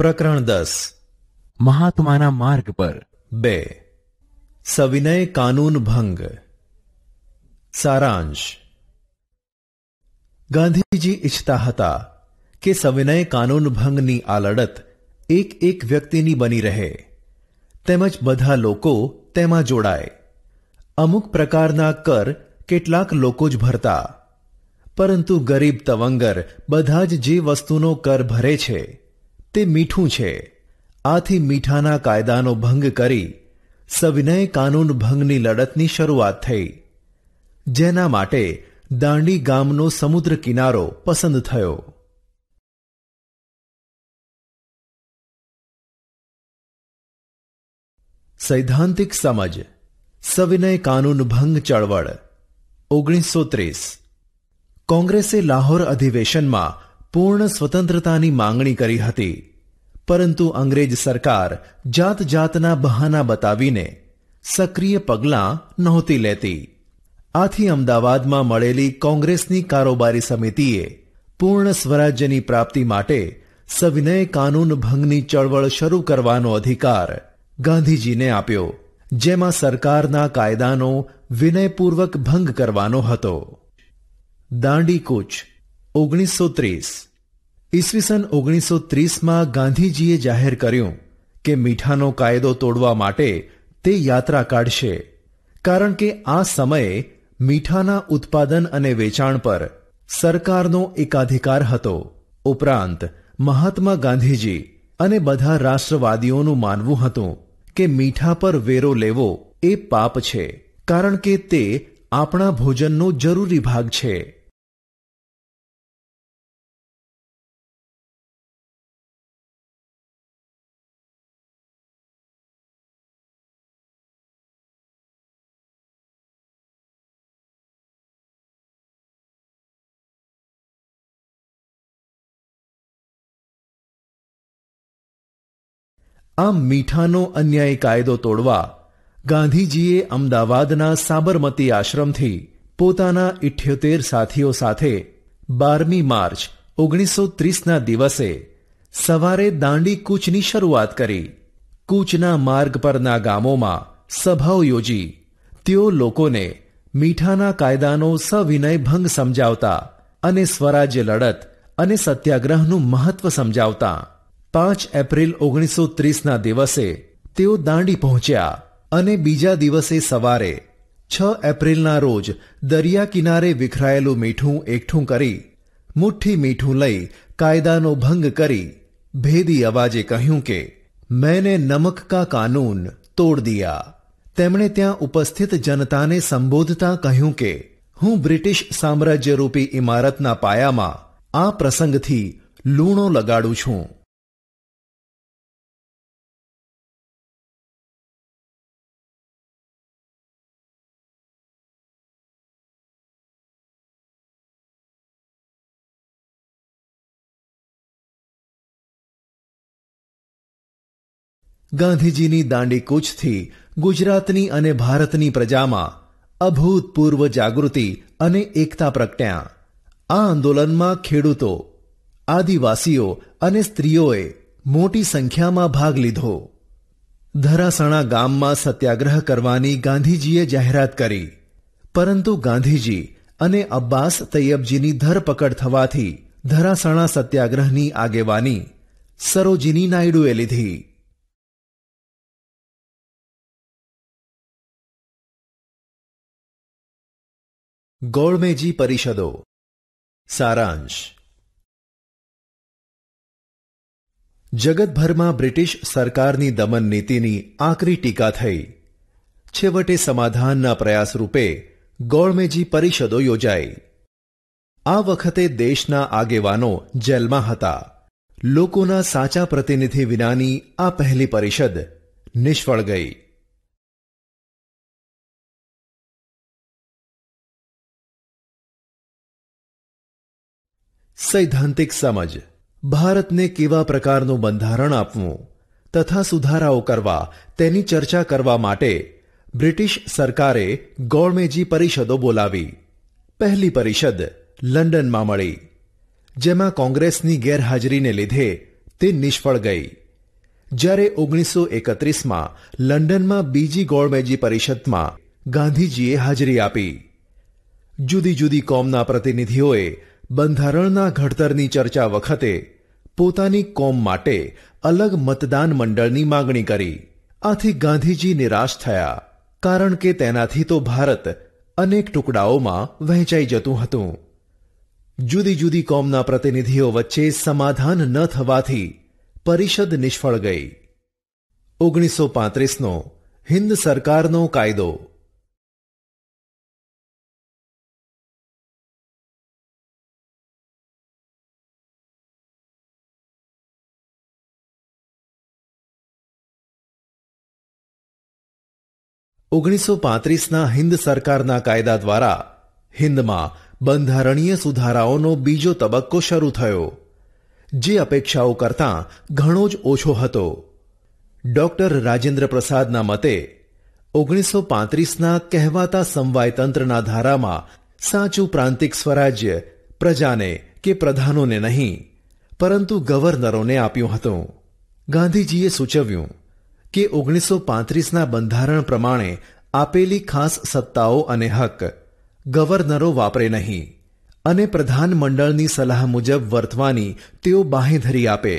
પ્રકરણ દસ મહાત્માના માર્ગ પર બે સવિનય કાનૂન ભંગ સારાંશ ગાંધીજી ઈચ્છતા હતા કે સવિનય કાનૂન ભંગની આ લડત એક એક વ્યક્તિની બની રહે તેમજ બધા લોકો તેમાં જોડાય અમુક પ્રકારના કર કેટલાક લોકો જ ભરતા પરંતુ ગરીબ તવંગર બધા જ જે વસ્તુનો કર ભરે છે તે મીઠું છે આથી મીઠાના કાયદાનો ભંગ કરી સવિનય કાનૂન ભંગની લડતની શરૂઆત થઈ જેના માટે દાંડી ગામનો સમુદ્ર કિનારો પસંદ થયો સૈદ્ધાંતિક સમજ સવિનય કાનૂન ભંગ ચળવળ ઓગણીસો ત્રીસ કોંગ્રેસે લાહોર અધિવેશનમાં પૂર્ણ સ્વતંત્રતાની માંગણી કરી હતી પરંતુ અંગ્રેજ સરકાર જાત જાતના બહાના બતાવીને સક્રિય પગલાં નહોતી લેતી આથી અમદાવાદમાં મળેલી કોંગ્રેસની કારોબારી સમિતિએ પૂર્ણ સ્વરાજ્યની પ્રાપ્તિ માટે સવિનય કાનૂન ભંગની ચળવળ શરૂ કરવાનો અધિકાર ગાંધીજીને આપ્યો જેમાં સરકારના કાયદાનો વિનયપૂર્વક ભંગ કરવાનો હતો દાંડીકૂચ ઓગણીસો ત્રીસ ઈસવીસન ઓગણીસો ત્રીસમાં ગાંધીજીએ જાહેર કર્યું કે મીઠાનો કાયદો તોડવા માટે તે યાત્રા કાઢશે કારણ કે આ સમયે મીઠાના ઉત્પાદન અને વેચાણ પર સરકારનો એકાધિકાર હતો ઉપરાંત મહાત્મા ગાંધીજી અને બધા રાષ્ટ્રવાદીઓનું માનવું હતું કે મીઠા પર વેરો લેવો એ પાપ છે કારણ કે તે આપણા ભોજનનો જરૂરી ભાગ છે આમ મીઠાનો અન્યાય કાયદો તોડવા ગાંધીજીએ અમદાવાદના સાબરમતી આશ્રમથી પોતાના ઇઠ્યોતેર સાથીઓ સાથે બારમી માર્ચ ઓગણીસો ત્રીસના દિવસે સવારે દાંડી કૂચની શરૂઆત કરી કૂચના માર્ગ પરના ગામોમાં સભાઓ યોજી તેઓ લોકોને મીઠાના કાયદાનો સવિનય ભંગ સમજાવતા અને સ્વરાજ્ય લડત અને સત્યાગ્રહનું મહત્વ સમજાવતા પાંચ એપ્રિલ ઓગણીસો ત્રીસના દિવસે તેઓ દાંડી પહોંચ્યા અને બીજા દિવસે સવારે છ એપ્રિલના રોજ દરિયા કિનારે વિખરાયેલું મીઠું એકઠું કરી મુઠ્ઠી મીઠું લઈ કાયદાનો ભંગ કરી ભેદી અવાજે કહ્યું કે મેને નમક કા કાનૂન તોડ દિયા તેમણે ત્યાં ઉપસ્થિત જનતાને સંબોધતા કહ્યું કે હું બ્રિટિશ સામ્રાજ્યરૂપી ઇમારતના પાયામાં આ પ્રસંગથી લૂણો લગાડું છું ગાંધીજીની દાંડીકૂચથી ગુજરાતની અને ભારતની પ્રજામાં અભૂતપૂર્વ જાગૃતિ અને એકતા પ્રગટ્યા આ આંદોલનમાં ખેડૂતો આદિવાસીઓ અને સ્ત્રીઓએ મોટી સંખ્યામાં ભાગ લીધો ધરાસણા ગામમાં સત્યાગ્રહ કરવાની ગાંધીજીએ જાહેરાત કરી પરંતુ ગાંધીજી અને અબ્બાસ તૈયબજીની ધરપકડ થવાથી ધરાસણા સત્યાગ્રહની આગેવાની સરોજીની નાયડુએ લીધી ગોળમેજી પરિષદો સારાંશ જગતભરમાં બ્રિટિશ સરકારની દમન નીતિની આકરી ટીકા થઈ છેવટે સમાધાનના પ્રયાસ રૂપે ગોળમેજી પરિષદો યોજાઈ આ વખતે દેશના આગેવાનો જેલમાં હતા લોકોના સાચા પ્રતિનિધિ વિનાની આ પહેલી પરિષદ નિષ્ફળ ગઈ સૈદ્ધાંતિક સમજ ભારતને કેવા પ્રકારનું બંધારણ આપવું તથા સુધારાઓ કરવા તેની ચર્ચા કરવા માટે બ્રિટિશ સરકારે ગોળમેજી પરિષદો બોલાવી પહેલી પરિષદ લંડનમાં મળી જેમાં કોંગ્રેસની ગેરહાજરીને લીધે તે નિષ્ફળ ગઈ જ્યારે ઓગણીસો એકત્રીસમાં લંડનમાં બીજી ગોળમેજી પરિષદમાં ગાંધીજીએ હાજરી આપી જુદી જુદી કોમના પ્રતિનિધિઓએ બંધારણના ઘડતરની ચર્ચા વખતે પોતાની કોમ માટે અલગ મતદાન મંડળની માગણી કરી આથી ગાંધીજી નિરાશ થયા કારણ કે તેનાથી તો ભારત અનેક ટુકડાઓમાં વહેંચાઈ જતું હતું જુદી જુદી કોમના પ્રતિનિધિઓ વચ્ચે સમાધાન ન થવાથી પરિષદ નિષ્ફળ ગઈ ઓગણીસો પાંત્રીસનો હિન્દ સરકારનો કાયદો ઓગણીસો પાંત્રીસના હિન્દ સરકારના કાયદા દ્વારા હિન્દમાં બંધારણીય સુધારાઓનો બીજો તબક્કો શરૂ થયો જે અપેક્ષાઓ કરતાં ઘણો જ ઓછો હતો ડોક્ટર રાજેન્દ્ર પ્રસાદના મતે ઓગણીસો પાંત્રીસના કહેવાતા તંત્રના ધારામાં સાચું પ્રાંતિક સ્વરાજ્ય પ્રજાને કે પ્રધાનોને નહીં પરંતુ ગવર્નરોને આપ્યું હતું ગાંધીજીએ સૂચવ્યું કે ઓગણીસો પાંત્રીસના બંધારણ પ્રમાણે આપેલી ખાસ સત્તાઓ અને હક ગવર્નરો વાપરે નહીં અને પ્રધાનમંડળની સલાહ મુજબ વર્તવાની તેઓ બાંહેધરી આપે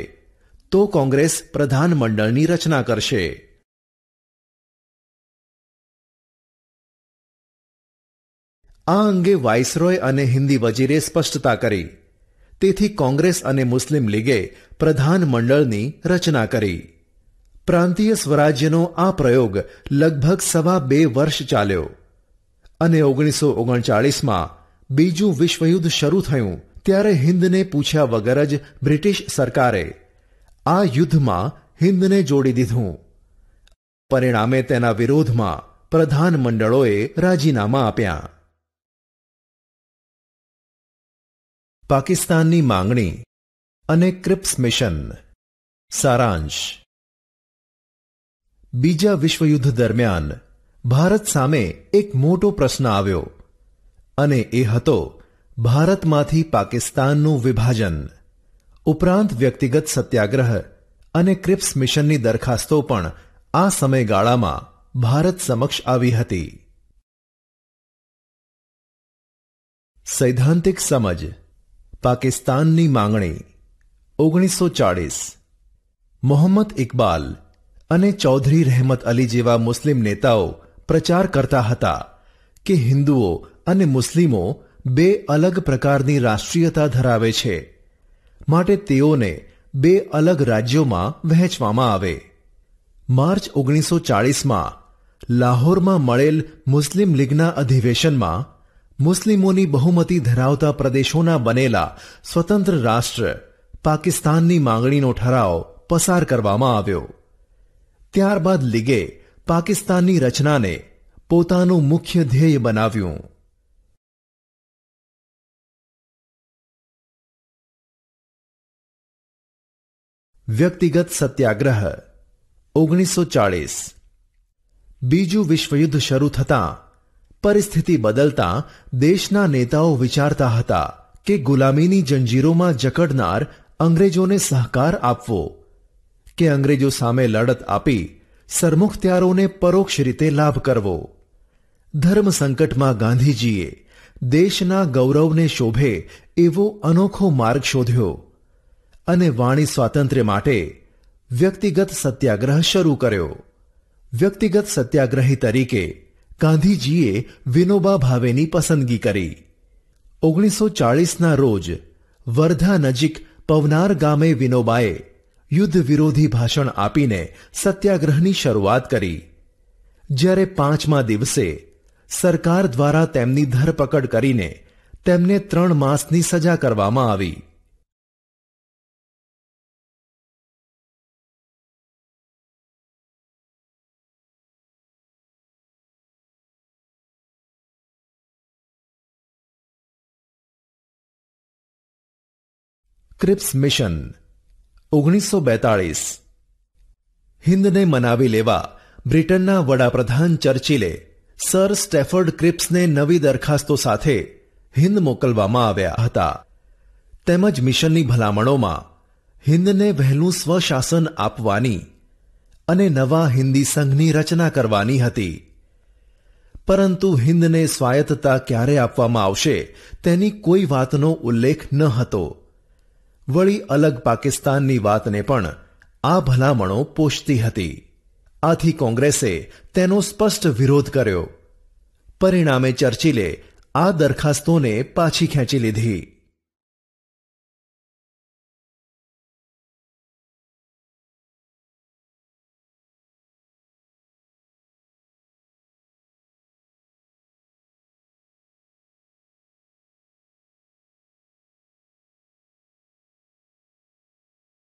તો કોંગ્રેસ પ્રધાનમંડળની રચના કરશે આ અંગે વાઇસરોય અને હિન્દી વજીરે સ્પષ્ટતા કરી તેથી કોંગ્રેસ અને મુસ્લિમ લીગે પ્રધાનમંડળની રચના કરી પ્રાંતીય સ્વરાજ્યનો આ પ્રયોગ લગભગ સવા બે વર્ષ ચાલ્યો અને ઓગણીસો ઓગણચાળીસમાં બીજું વિશ્વયુદ્ધ શરૂ થયું ત્યારે હિન્દને પૂછ્યા વગર જ બ્રિટિશ સરકારે આ યુદ્ધમાં હિન્દને જોડી દીધું પરિણામે તેના વિરોધમાં પ્રધાનમંડળોએ રાજીનામા આપ્યા પાકિસ્તાનની માંગણી અને ક્રિપ્સ મિશન સારાંશ બીજા વિશ્વયુદ્ધ દરમિયાન ભારત સામે એક મોટો પ્રશ્ન આવ્યો અને એ હતો ભારતમાંથી પાકિસ્તાનનું વિભાજન ઉપરાંત વ્યક્તિગત સત્યાગ્રહ અને ક્રિપ્સ મિશનની દરખાસ્તો પણ આ સમયગાળામાં ભારત સમક્ષ આવી હતી સૈદ્ધાંતિક સમજ પાકિસ્તાનની માંગણી ઓગણીસો ચાળીસ મોહમ્મદ ઇકબાલ અને ચૌધરી રહેમત અલી જેવા મુસ્લિમ નેતાઓ પ્રચાર કરતા હતા કે હિન્દુઓ અને મુસ્લિમો બે અલગ પ્રકારની રાષ્ટ્રીયતા ધરાવે છે માટે તેઓને બે અલગ રાજ્યોમાં વહેંચવામાં આવે માર્ચ ઓગણીસો ચાળીસમાં લાહોરમાં મળેલ મુસ્લિમ લીગના અધિવેશનમાં મુસ્લિમોની બહુમતી ધરાવતા પ્રદેશોના બનેલા સ્વતંત્ર રાષ્ટ્ર પાકિસ્તાનની માંગણીનો ઠરાવ પસાર કરવામાં આવ્યો ત્યારબાદ લીગે પાકિસ્તાની રચનાને પોતાનું મુખ્ય ધ્યેય બનાવ્યું વ્યક્તિગત સત્યાગ્રહ 1940 બીજું વિશ્વયુદ્ધ શરૂ થતાં પરિસ્થિતિ બદલતાં દેશના નેતાઓ વિચારતા હતા કે ગુલામીની જંજીરોમાં જકડનાર અંગ્રેજોને સહકાર આપવો કે અંગ્રેજો સામે લડત આપી સરમુખત્યારોને પરોક્ષ રીતે લાભ કરવો ધર્મ સંકટમાં ગાંધીજીએ દેશના ગૌરવને શોભે એવો અનોખો માર્ગ શોધ્યો અને વાણી સ્વાતંત્ર્ય માટે વ્યક્તિગત સત્યાગ્રહ શરૂ કર્યો વ્યક્તિગત સત્યાગ્રહી તરીકે ગાંધીજીએ વિનોબા ભાવેની પસંદગી કરી ઓગણીસો ચાળીસના રોજ વર્ધા નજીક પવનાર ગામે વિનોબાએ યુદ્ધ વિરોધી ભાષણ આપીને સત્યાગ્રહની શરૂઆત કરી જ્યારે પાંચમા દિવસે સરકાર દ્વારા તેમની ધરપકડ કરીને તેમને ત્રણ માસની સજા કરવામાં આવી ક્રિપ્સ મિશન ઓગણીસો બેતાળીસ હિન્દને મનાવી લેવા બ્રિટનના વડાપ્રધાન ચર્ચિલે સર સ્ટેફર્ડ ક્રિપ્સને નવી દરખાસ્તો સાથે હિંદ મોકલવામાં આવ્યા હતા તેમજ મિશનની ભલામણોમાં હિંદને વહેલું સ્વશાસન આપવાની અને નવા હિન્દી સંઘની રચના કરવાની હતી પરંતુ હિંદને સ્વાયત્તતા ક્યારે આપવામાં આવશે તેની કોઈ વાતનો ઉલ્લેખ ન હતો વળી અલગ પાકિસ્તાનની વાતને પણ આ ભલામણો પોષતી હતી આથી કોંગ્રેસે તેનો સ્પષ્ટ વિરોધ કર્યો પરિણામે ચર્ચિલે આ દરખાસ્તોને પાછી ખેંચી લીધી